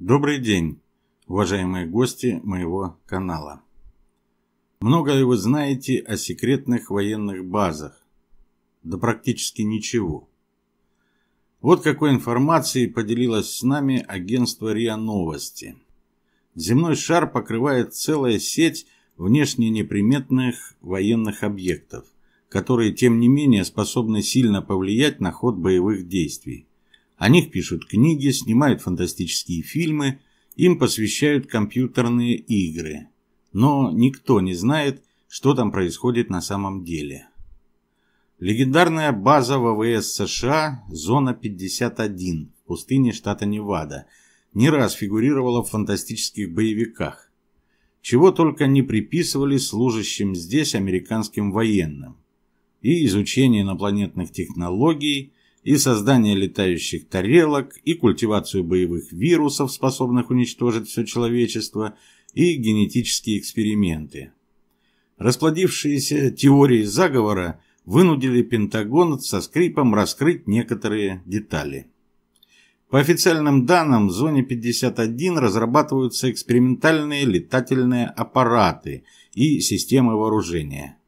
Добрый день, уважаемые гости моего канала. Многое вы знаете о секретных военных базах. Да практически ничего. Вот какой информацией поделилось с нами агентство РИА Новости. Земной шар покрывает целая сеть внешне неприметных военных объектов, которые, тем не менее, способны сильно повлиять на ход боевых действий. О них пишут книги, снимают фантастические фильмы, им посвящают компьютерные игры. Но никто не знает, что там происходит на самом деле. Легендарная база ВВС США «Зона 51» в пустыне штата Невада не раз фигурировала в фантастических боевиках. Чего только не приписывали служащим здесь американским военным. И изучение инопланетных технологий – и создание летающих тарелок, и культивацию боевых вирусов, способных уничтожить все человечество, и генетические эксперименты. Расплодившиеся теории заговора вынудили Пентагон со скрипом раскрыть некоторые детали. По официальным данным, в зоне 51 разрабатываются экспериментальные летательные аппараты и системы вооружения –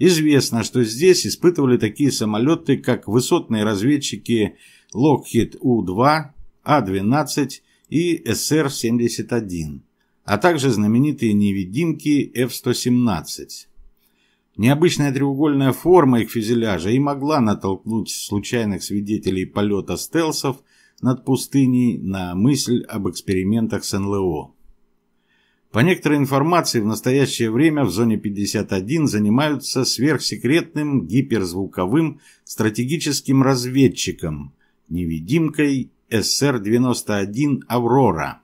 Известно, что здесь испытывали такие самолеты, как высотные разведчики Lockheed U-2, А-12 и СР-71, а также знаменитые невидимки F-117. Необычная треугольная форма их фюзеляжа и могла натолкнуть случайных свидетелей полета стелсов над пустыней на мысль об экспериментах с НЛО. По некоторой информации, в настоящее время в зоне 51 занимаются сверхсекретным гиперзвуковым стратегическим разведчиком, невидимкой СР-91 «Аврора».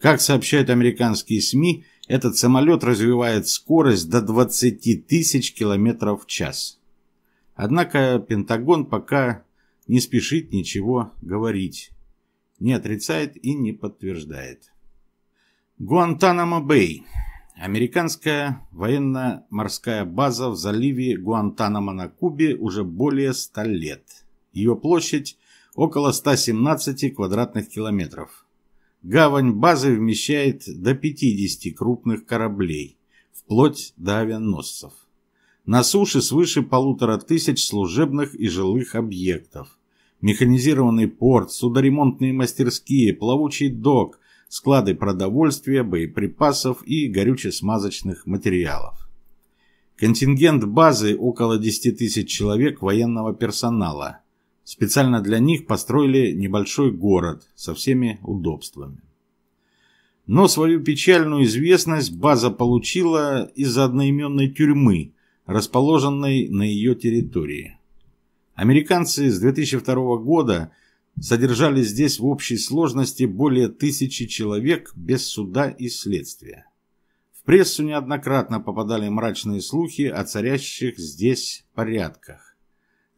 Как сообщают американские СМИ, этот самолет развивает скорость до 20 тысяч километров в час. Однако Пентагон пока не спешит ничего говорить, не отрицает и не подтверждает. Гуантанамо-Бэй. Американская военно-морская база в заливе Гуантанамо на Кубе уже более 100 лет. Ее площадь около 117 квадратных километров. Гавань базы вмещает до 50 крупных кораблей, вплоть до авианосцев. На суше свыше полутора тысяч служебных и жилых объектов. Механизированный порт, судоремонтные мастерские, плавучий док – склады продовольствия, боеприпасов и горюче-смазочных материалов. Контингент базы около 10 тысяч человек военного персонала. Специально для них построили небольшой город со всеми удобствами. Но свою печальную известность база получила из-за одноименной тюрьмы, расположенной на ее территории. Американцы с 2002 года – содержались здесь в общей сложности более тысячи человек без суда и следствия. В прессу неоднократно попадали мрачные слухи о царящих здесь порядках.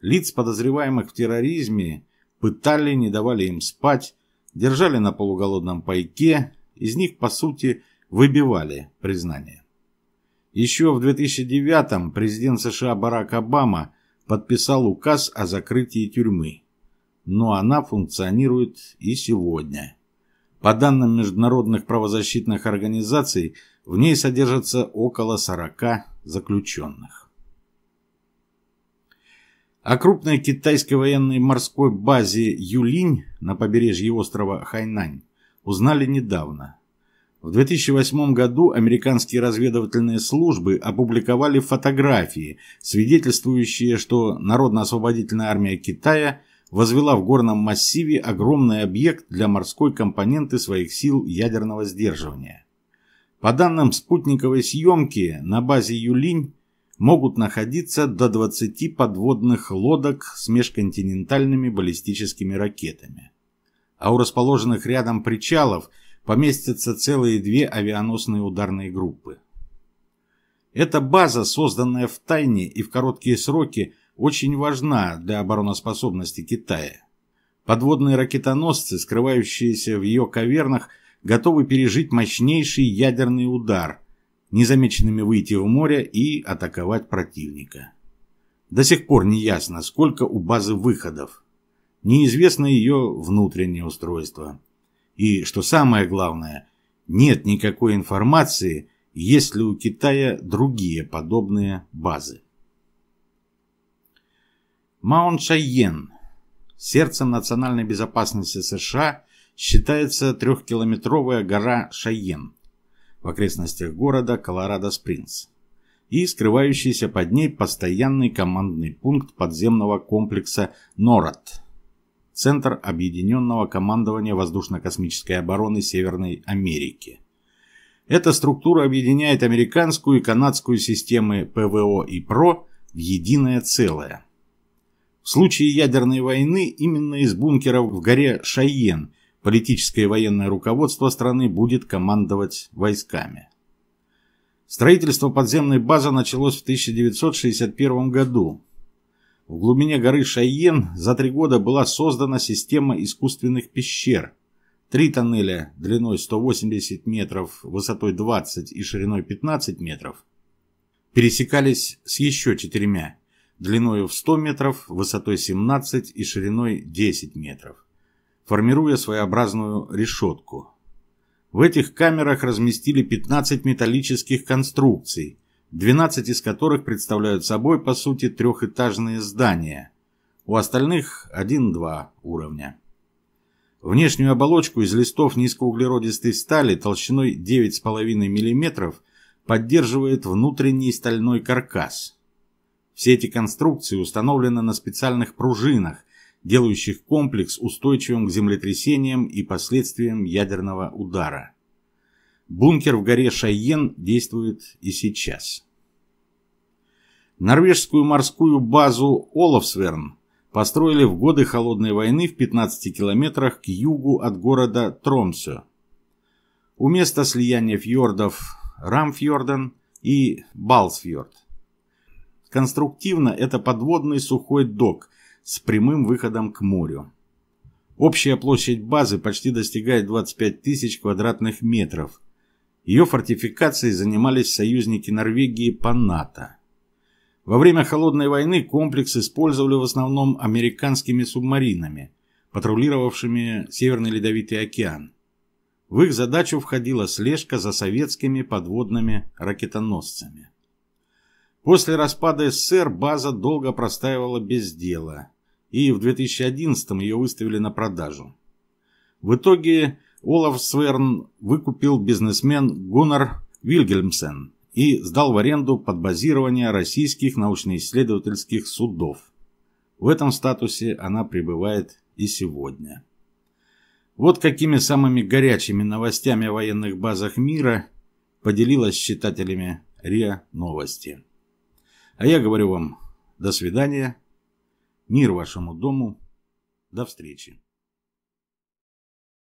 Лиц, подозреваемых в терроризме, пытали, не давали им спать, держали на полуголодном пайке, из них, по сути, выбивали признание. Еще в 2009 президент США Барак Обама подписал указ о закрытии тюрьмы но она функционирует и сегодня. По данным международных правозащитных организаций, в ней содержится около 40 заключенных. О крупной китайской военной морской базе Юлинь на побережье острова Хайнань узнали недавно. В 2008 году американские разведывательные службы опубликовали фотографии, свидетельствующие, что Народно-освободительная армия Китая – возвела в горном массиве огромный объект для морской компоненты своих сил ядерного сдерживания. По данным спутниковой съемки, на базе Юлинь могут находиться до 20 подводных лодок с межконтинентальными баллистическими ракетами. А у расположенных рядом причалов поместятся целые две авианосные ударные группы. Эта база, созданная в тайне и в короткие сроки, очень важна для обороноспособности Китая. Подводные ракетоносцы, скрывающиеся в ее кавернах, готовы пережить мощнейший ядерный удар, незамеченными выйти в море и атаковать противника. До сих пор не ясно, сколько у базы выходов. Неизвестно ее внутреннее устройство. И, что самое главное, нет никакой информации, есть ли у Китая другие подобные базы. Маунт Шайен, сердцем национальной безопасности США, считается трехкилометровая гора Шайен в окрестностях города Колорадо-Спрингс и скрывающийся под ней постоянный командный пункт подземного комплекса «Норад» – Центр Объединенного командования воздушно-космической обороны Северной Америки. Эта структура объединяет американскую и канадскую системы ПВО и ПРО в единое целое – в случае ядерной войны именно из бункеров в горе Шайен политическое и военное руководство страны будет командовать войсками. Строительство подземной базы началось в 1961 году. В глубине горы Шайен за три года была создана система искусственных пещер. Три тоннеля длиной 180 метров, высотой 20 и шириной 15 метров пересекались с еще четырьмя длиною в 100 метров, высотой 17 и шириной 10 метров, формируя своеобразную решетку. В этих камерах разместили 15 металлических конструкций, 12 из которых представляют собой, по сути, трехэтажные здания. У остальных 1-2 уровня. Внешнюю оболочку из листов низкоуглеродистой стали толщиной 9,5 мм поддерживает внутренний стальной каркас – все эти конструкции установлены на специальных пружинах, делающих комплекс устойчивым к землетрясениям и последствиям ядерного удара. Бункер в горе Шайен действует и сейчас. Норвежскую морскую базу Олафсверн построили в годы Холодной войны в 15 километрах к югу от города Тромсё. У места слияния фьордов Рамфьорден и Балсфьорд – Конструктивно это подводный сухой док с прямым выходом к морю. Общая площадь базы почти достигает 25 тысяч квадратных метров. Ее фортификацией занимались союзники Норвегии по НАТО. Во время Холодной войны комплекс использовали в основном американскими субмаринами, патрулировавшими Северный Ледовитый океан. В их задачу входила слежка за советскими подводными ракетоносцами. После распада СССР база долго простаивала без дела, и в 2011 ее выставили на продажу. В итоге Олаф Сверн выкупил бизнесмен Гуннар Вильгельмсен и сдал в аренду под базирование российских научно-исследовательских судов. В этом статусе она пребывает и сегодня. Вот какими самыми горячими новостями о военных базах мира поделилась с читателями РИА Новости. А я говорю вам до свидания, мир вашему дому, до встречи.